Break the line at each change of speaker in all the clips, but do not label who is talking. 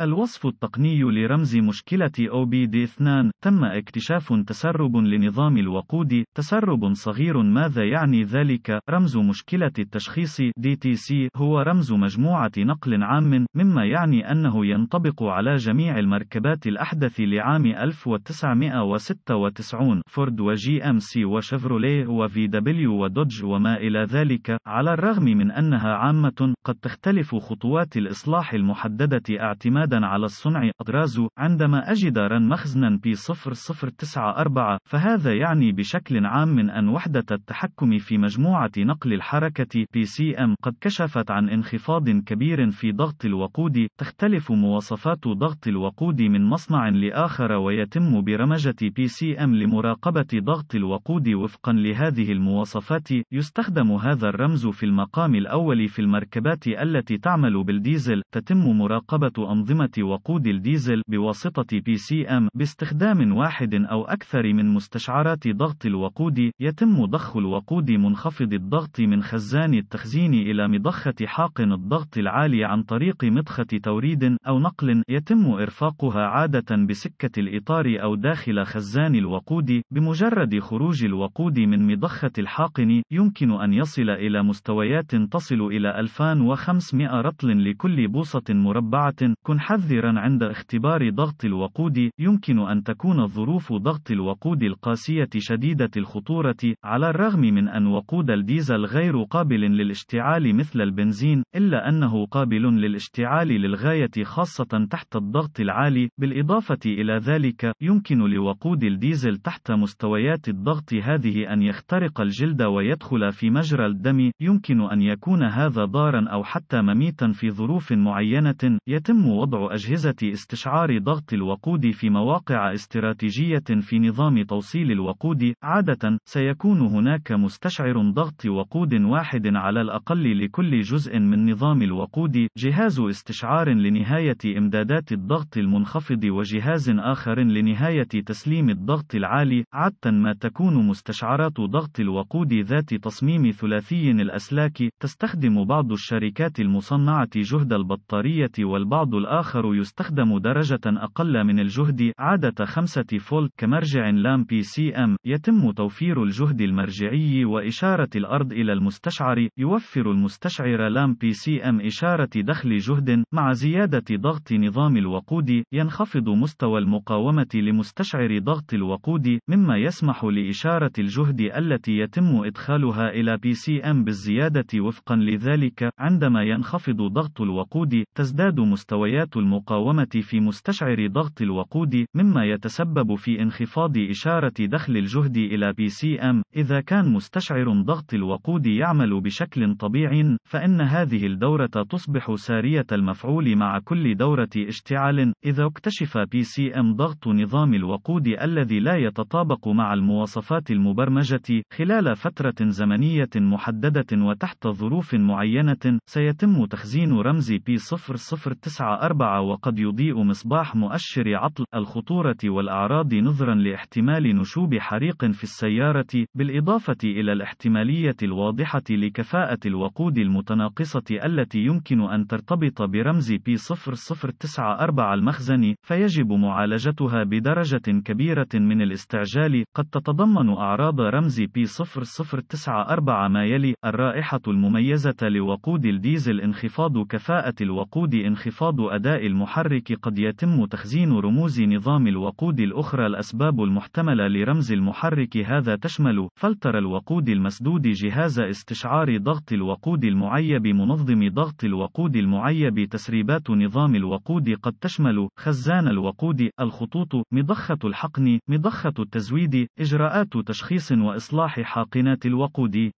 الوصف التقني لرمز مشكلة OBD2 تم اكتشاف تسرب لنظام الوقود تسرب صغير ماذا يعني ذلك رمز مشكلة التشخيص DTC هو رمز مجموعة نقل عام مما يعني أنه ينطبق على جميع المركبات الأحدث لعام 1996 فورد وجي ام سي وشيفروليه وفي دبليو ودوج وما إلى ذلك على الرغم من أنها عامة قد تختلف خطوات الإصلاح المحددة اعتمادا اعتمادا على الصنع أدراز عندما أجد رن مخزنا p 0094 فهذا يعني بشكل عام من أن وحدة التحكم في مجموعة نقل الحركة PCM قد كشفت عن انخفاض كبير في ضغط الوقود تختلف مواصفات ضغط الوقود من مصنع لآخر ويتم برمجة PCM لمراقبة ضغط الوقود وفقا لهذه المواصفات يستخدم هذا الرمز في المقام الأول في المركبات التي تعمل بالديزل تتم مراقبة أنظمة أنظمة وقود الديزل بواسطة PCM باستخدام واحد أو أكثر من مستشعرات ضغط الوقود يتم ضخ الوقود منخفض الضغط من خزان التخزين إلى مضخة حاقن الضغط العالي عن طريق مضخة توريد أو نقل يتم إرفاقها عادة بسكة الإطار أو داخل خزان الوقود بمجرد خروج الوقود من مضخة الحاقن يمكن أن يصل إلى مستويات تصل إلى 2500 رطل لكل بوصة مربعة كن محذرا عند اختبار ضغط الوقود يمكن أن تكون ظروف ضغط الوقود القاسية شديدة الخطورة على الرغم من أن وقود الديزل غير قابل للاشتعال مثل البنزين إلا أنه قابل للاشتعال للغاية خاصة تحت الضغط العالي بالإضافة إلى ذلك يمكن لوقود الديزل تحت مستويات الضغط هذه أن يخترق الجلد ويدخل في مجرى الدم يمكن أن يكون هذا ضارا أو حتى مميتا في ظروف معينة يتم وضع أجهزة استشعار ضغط الوقود في مواقع استراتيجية في نظام توصيل الوقود، عادة سيكون هناك مستشعر ضغط وقود واحد على الأقل لكل جزء من نظام الوقود، جهاز استشعار لنهاية إمدادات الضغط المنخفض وجهاز آخر لنهاية تسليم الضغط العالي، عادة ما تكون مستشعرات ضغط الوقود ذات تصميم ثلاثي الأسلاك، تستخدم بعض الشركات المصنعة جهد البطارية والبعض الآخر آخر يستخدم درجة أقل من الجهد عادة 5 فولت كمرجع لام بي سي ام يتم توفير الجهد المرجعي وإشارة الأرض إلى المستشعر يوفر المستشعر لام بي سي ام إشارة دخل جهد مع زيادة ضغط نظام الوقود ينخفض مستوى المقاومة لمستشعر ضغط الوقود مما يسمح لإشارة الجهد التي يتم إدخالها إلى بي سي ام بالزيادة وفقا لذلك عندما ينخفض ضغط الوقود تزداد مستويات قدرات المقاومة في مستشعر ضغط الوقود، مما يتسبب في انخفاض إشارة دخل الجهد إلى PCM. إذا كان مستشعر ضغط الوقود يعمل بشكل طبيعي، فإن هذه الدورة تصبح سارية المفعول مع كل دورة اشتعال. إذا اكتشف PCM ضغط نظام الوقود الذي لا يتطابق مع المواصفات المبرمجة خلال فترة زمنية محددة وتحت ظروف معينة، سيتم تخزين رمز P0094 7 وقد يضيء مصباح مؤشر عطل الخطورة والأعراض نظرا لاحتمال نشوب حريق في السيارة بالإضافة إلى الاحتمالية الواضحة لكفاءة الوقود المتناقصة التي يمكن أن ترتبط برمز P0094 المخزن فيجب معالجتها بدرجة كبيرة من الاستعجال قد تتضمن أعراض رمز P0094 ما يلي الرائحة المميزة لوقود الديزل انخفاض كفاءة الوقود انخفاض أداء المحرك قد يتم تخزين رموز نظام الوقود الأخرى الأسباب المحتملة لرمز المحرك هذا تشمل فلتر الوقود المسدود جهاز استشعار ضغط الوقود المعيب منظم ضغط الوقود المعيب تسريبات نظام الوقود قد تشمل خزان الوقود الخطوط مضخة الحقن مضخة التزويد إجراءات تشخيص وإصلاح حاقنات الوقود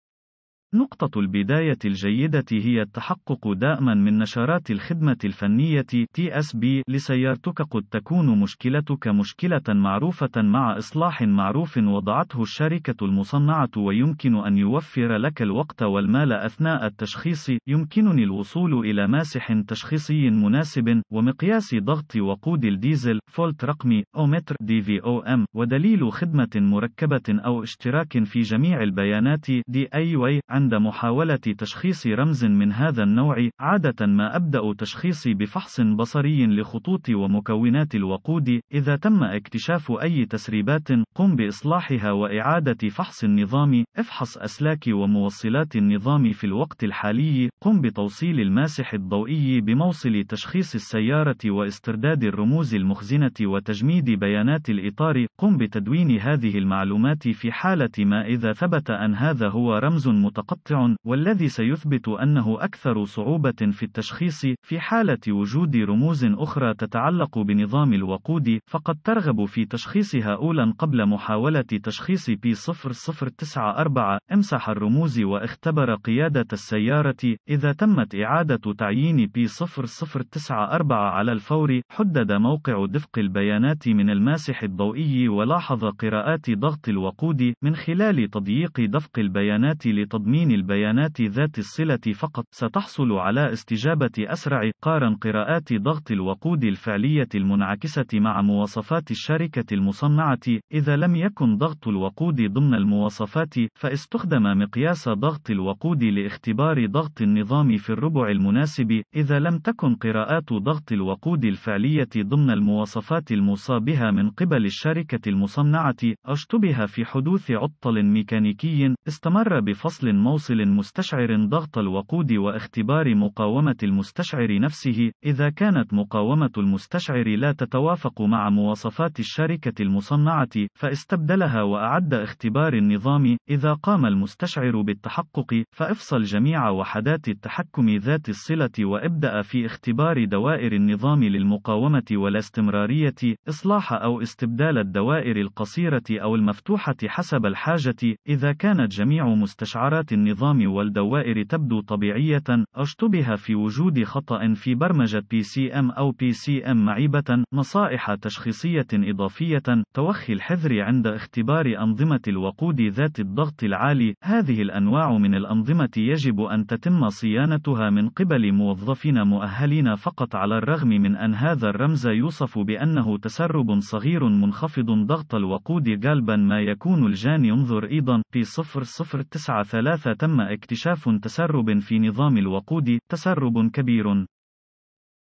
نقطة البداية الجيدة هي التحقق دائما من نشرات الخدمة الفنية TSB لسيارتك قد تكون مشكلتك مشكلة معروفة مع إصلاح معروف وضعته الشركة المصنعة ويمكن أن يوفر لك الوقت والمال أثناء التشخيص يمكنني الوصول إلى ماسح تشخيصي مناسب ومقياس ضغط وقود الديزل فولت رقمي أو متر DVOM ودليل خدمة مركبة أو اشتراك في جميع البيانات DIY عند محاولة تشخيص رمز من هذا النوع، عادة ما أبدأ تشخيصي بفحص بصري لخطوط ومكونات الوقود، إذا تم اكتشاف أي تسريبات، قم بإصلاحها وإعادة فحص النظام، افحص أسلاك وموصلات النظام في الوقت الحالي، قم بتوصيل الماسح الضوئي بموصل تشخيص السيارة واسترداد الرموز المخزنة وتجميد بيانات الإطار، قم بتدوين هذه المعلومات في حالة ما إذا ثبت أن هذا هو رمز متقدم متقطع والذي سيثبت أنه أكثر صعوبة في التشخيص في حالة وجود رموز أخرى تتعلق بنظام الوقود فقد ترغب في تشخيصها أولا قبل محاولة تشخيص P0094 امسح الرموز واختبر قيادة السيارة إذا تمت إعادة تعيين P0094 على الفور حدد موقع دفق البيانات من الماسح الضوئي ولاحظ قراءات ضغط الوقود من خلال تضييق دفق البيانات لتضمين تأمين البيانات ذات الصلة فقط، ستحصل على استجابة أسرع قارن قراءات ضغط الوقود الفعلية المنعكسة مع مواصفات الشركة المصنعة. إذا لم يكن ضغط الوقود ضمن المواصفات، فاستخدم مقياس ضغط الوقود لاختبار ضغط النظام في الربع المناسب. إذا لم تكن قراءات ضغط الوقود الفعلية ضمن المواصفات الموصى بها من قبل الشركة المصنعة، أشتبه في حدوث عطل ميكانيكي استمر بفصل مصر موصل مستشعر ضغط الوقود واختبار مقاومة المستشعر نفسه، إذا كانت مقاومة المستشعر لا تتوافق مع مواصفات الشركة المصنعة، فاستبدلها وأعد اختبار النظام، إذا قام المستشعر بالتحقق، فافصل جميع وحدات التحكم ذات الصلة وابدأ في اختبار دوائر النظام للمقاومة والاستمرارية، إصلاح أو استبدال الدوائر القصيرة أو المفتوحة حسب الحاجة، إذا كانت جميع مستشعرات النظام والدوائر تبدو طبيعية، اشتبه في وجود خطأ في برمجة PCM أو PCM معيبة، نصائح تشخيصية إضافية، توخي الحذر عند اختبار أنظمة الوقود ذات الضغط العالي، هذه الأنواع من الأنظمة يجب أن تتم صيانتها من قبل موظفين مؤهلين فقط على الرغم من أن هذا الرمز يوصف بأنه تسرب صغير منخفض ضغط الوقود غالبا ما يكون الجان ينظر أيضا P0093 تم اكتشاف تسرب في نظام الوقود، تسرب كبير